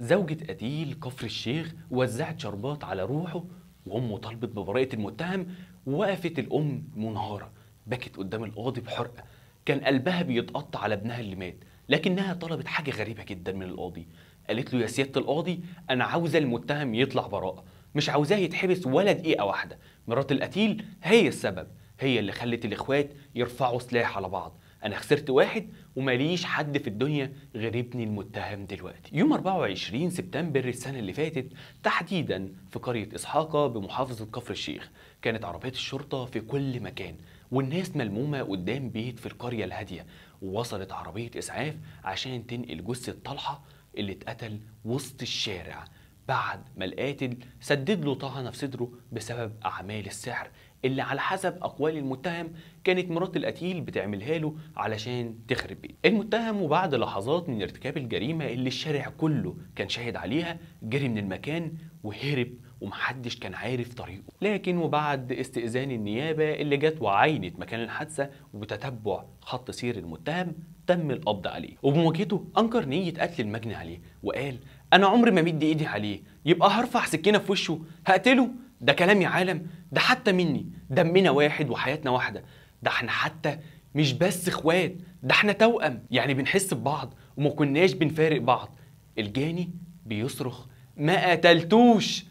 زوجة أديل كفر الشيخ وزعت شربات على روحه وأمه طلبت ببراءة المتهم وقفت الأم منهارة بكت قدام القاضي بحرقة كان قلبها بيتقطع على ابنها اللي مات لكنها طلبت حاجة غريبة جدا من القاضي قالت له يا سيادة القاضي أنا عاوزة المتهم يطلع براءة مش عاوزاه يتحبس ولا دقيقة واحدة مرات القتيل هي السبب هي اللي خلت الإخوات يرفعوا سلاح على بعض انا خسرت واحد وماليش حد في الدنيا غير ابني المتهم دلوقتي يوم 24 سبتمبر السنة اللي فاتت تحديدا في قرية إسحاقة بمحافظة كفر الشيخ كانت عربيات الشرطة في كل مكان والناس ملمومة قدام بيت في القرية الهادية ووصلت عربية إسعاف عشان تنقل جثة طلحة اللي اتقتل وسط الشارع بعد ما القاتل سدد له طعنة في صدره بسبب أعمال السحر اللي على حسب أقوال المتهم كانت مرات القتيل بتعملها له علشان تخرب بيته المتهم وبعد لحظات من ارتكاب الجريمة اللي الشارع كله كان شاهد عليها جري من المكان وهرب ومحدش كان عارف طريقه لكن وبعد استئذان النيابة اللي جت وعينت مكان الحادثة وبتتبع خط سير المتهم تم القبض عليه وبمواجهته أنكر نية قتل المجني عليه وقال أنا عمري ما مد إيدي عليه يبقى هرفع سكينة في وشه هقتله ده كلام يا عالم ده حتى مني دمنا واحد وحياتنا واحدة ده احنا حتى مش بس اخوات ده احنا توأم يعني بنحس ببعض وما كناش بنفارق بعض الجاني بيصرخ ما قتلتوش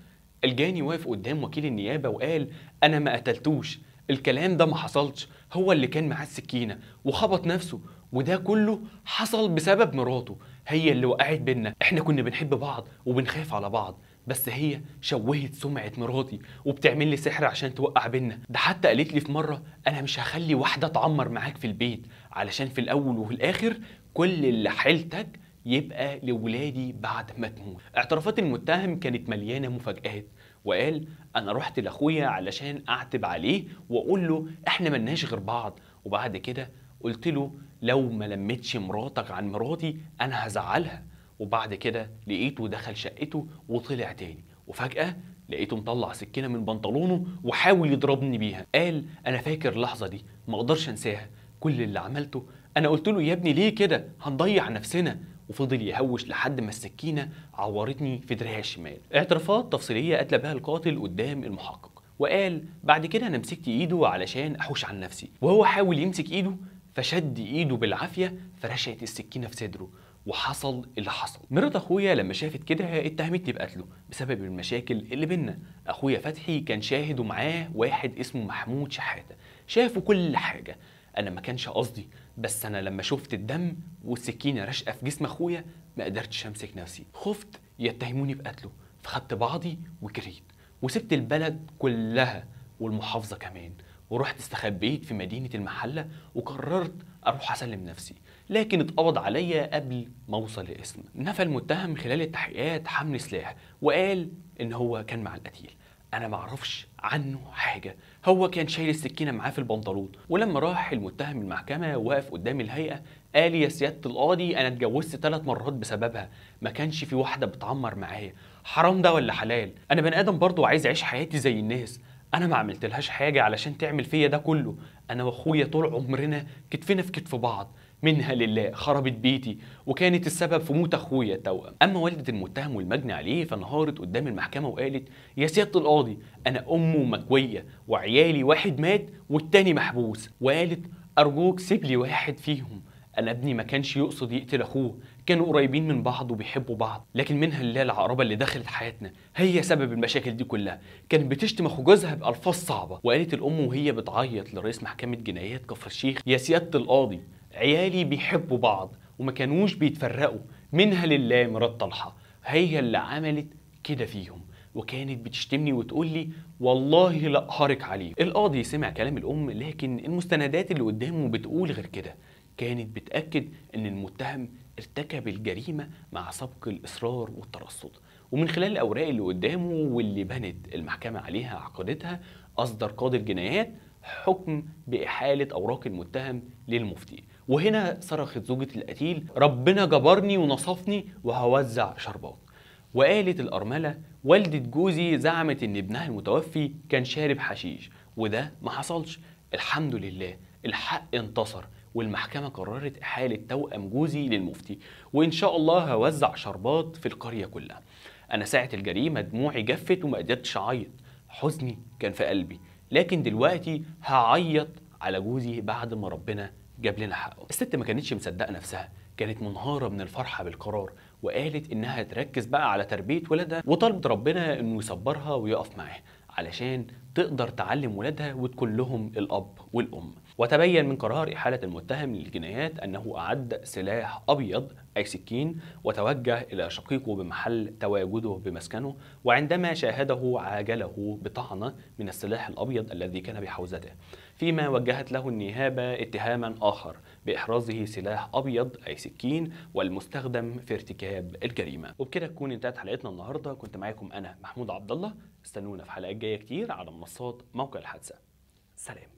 الجاني واقف قدام وكيل النيابة وقال أنا ما قتلتوش الكلام ده ما حصلش هو اللي كان معاه السكينة وخبط نفسه وده كله حصل بسبب مراته هي اللي وقعت بينا احنا كنا بنحب بعض وبنخاف على بعض بس هي شوهت سمعة مراتي وبتعمل لي سحر عشان توقع بينا ده حتى قالت لي في مرة أنا مش هخلي واحدة تعمر معاك في البيت علشان في الأول وفي الآخر كل اللي حيلتك يبقى لولادي بعد ما تموت اعترافات المتهم كانت مليانة مفاجآت وقال أنا رحت لأخويا علشان أعتب عليه وأقول له إحنا ملناش غير بعض وبعد كده قلت له لو ما لمتش مراتك عن مراتي أنا هزعلها وبعد كده لقيته دخل شقته وطلع تاني وفجأة لقيته مطلع سكينة من بنطلونه وحاول يضربني بيها قال أنا فاكر اللحظة دي ما أقدرش أنساها كل اللي عملته أنا قلت له يا ابني ليه كده هنضيع نفسنا وفضل يهوش لحد ما السكينة عورتني في دراعي الشمال اعترافات تفصيلية أتلى بها القاتل قدام المحقق وقال بعد كده أنا مسكت إيده علشان أحوش عن نفسي وهو حاول يمسك إيده فشد إيده بالعافية فرشقت السكينة في صدره وحصل اللي حصل مرات اخويا لما شافت كده اتهمتني بقتله بسبب المشاكل اللي بينا اخويا فتحي كان شاهد ومعاه واحد اسمه محمود شحاته شافوا كل حاجه انا ما كانش قصدي بس انا لما شفت الدم والسكينه راشقه في جسم اخويا ما قدرتش امسك نفسي خفت يتهموني بقتله فخدت بعضي وجريت وسبت البلد كلها والمحافظه كمان ورحت استخبيت في مدينه المحله وقررت اروح اسلم نفسي لكن اتقبض عليا قبل ما اوصل لاسم نفى المتهم خلال التحقيقات حمل سلاح وقال ان هو كان مع القتيل انا معرفش عنه حاجه هو كان شايل السكينه معاه في البنطلون ولما راح المتهم المحكمه وقف قدام الهيئه قال يا سياده القاضي انا اتجوزت ثلاث مرات بسببها ما كانش في واحده بتعمر معايا حرام ده ولا حلال انا بني ادم برضه عايز اعيش حياتي زي الناس انا ما عملتلهاش حاجه علشان تعمل فيا ده كله انا واخويا طول عمرنا كتفنا في كتف بعض منها لله خربت بيتي وكانت السبب في موت اخويا التوأم اما والدة المتهم والمجني عليه فانهارت قدام المحكمة وقالت يا سيادة القاضي انا امه مكوية وعيالي واحد مات والتاني محبوس وقالت ارجوك سيب لي واحد فيهم انا ابني ما كانش يقصد يقتل اخوه كانوا قريبين من بعض وبيحبوا بعض لكن منها اللي العقربه اللي دخلت حياتنا هي سبب المشاكل دي كلها كانت بتشتم اخو جوزها بالفاظ صعبه وقالت الام وهي بتعيط لرئيس محكمه جنايات كفر الشيخ يا سياده القاضي عيالي بيحبوا بعض وما كانوش بيتفرقوا منها لله مرات طلحه هي اللي عملت كده فيهم وكانت بتشتمني وتقول لي والله لا هارك عليه القاضي سمع كلام الام لكن المستندات اللي قدامه بتقول غير كده كانت بتأكد أن المتهم ارتكب الجريمة مع سبق الإصرار والترصد ومن خلال الأوراق اللي قدامه واللي بنت المحكمة عليها عقدتها أصدر قاضي الجنايات حكم بإحالة أوراق المتهم للمفتي وهنا صرخت زوجة القتيل ربنا جبرني ونصفني وهوزع شربات وقالت الأرملة والدة جوزي زعمت إن ابنها المتوفي كان شارب حشيش وده ما حصلش الحمد لله الحق انتصر والمحكمة قررت إحالة توأم جوزي للمفتي وإن شاء الله هوزع شربات في القرية كلها أنا ساعة الجريمة دموعي جفت وما قدرتش أعيط حزني كان في قلبي لكن دلوقتي هعيط على جوزي بعد ما ربنا جاب لنا حقه الست ما كانتش مصدقة نفسها كانت منهارة من الفرحة بالقرار وقالت إنها تركز بقى على تربية ولدها وطلبت ربنا إنه يصبرها ويقف معاها علشان تقدر تعلم ولادها وتكون لهم الأب والأم وتبين من قرار إحالة المتهم للجنايات أنه أعد سلاح أبيض أي سكين وتوجه إلى شقيقه بمحل تواجده بمسكنه وعندما شاهده عاجله بطعنة من السلاح الأبيض الذي كان بحوزته فيما وجهت له النيابة اتهاما آخر بإحرازه سلاح أبيض أي سكين والمستخدم في ارتكاب الجريمة وبكده تكون انتهت حلقتنا النهاردة كنت معاكم أنا محمود عبد الله استنونا في حلقات جاية كتير على منصات موقع الحادثة سلام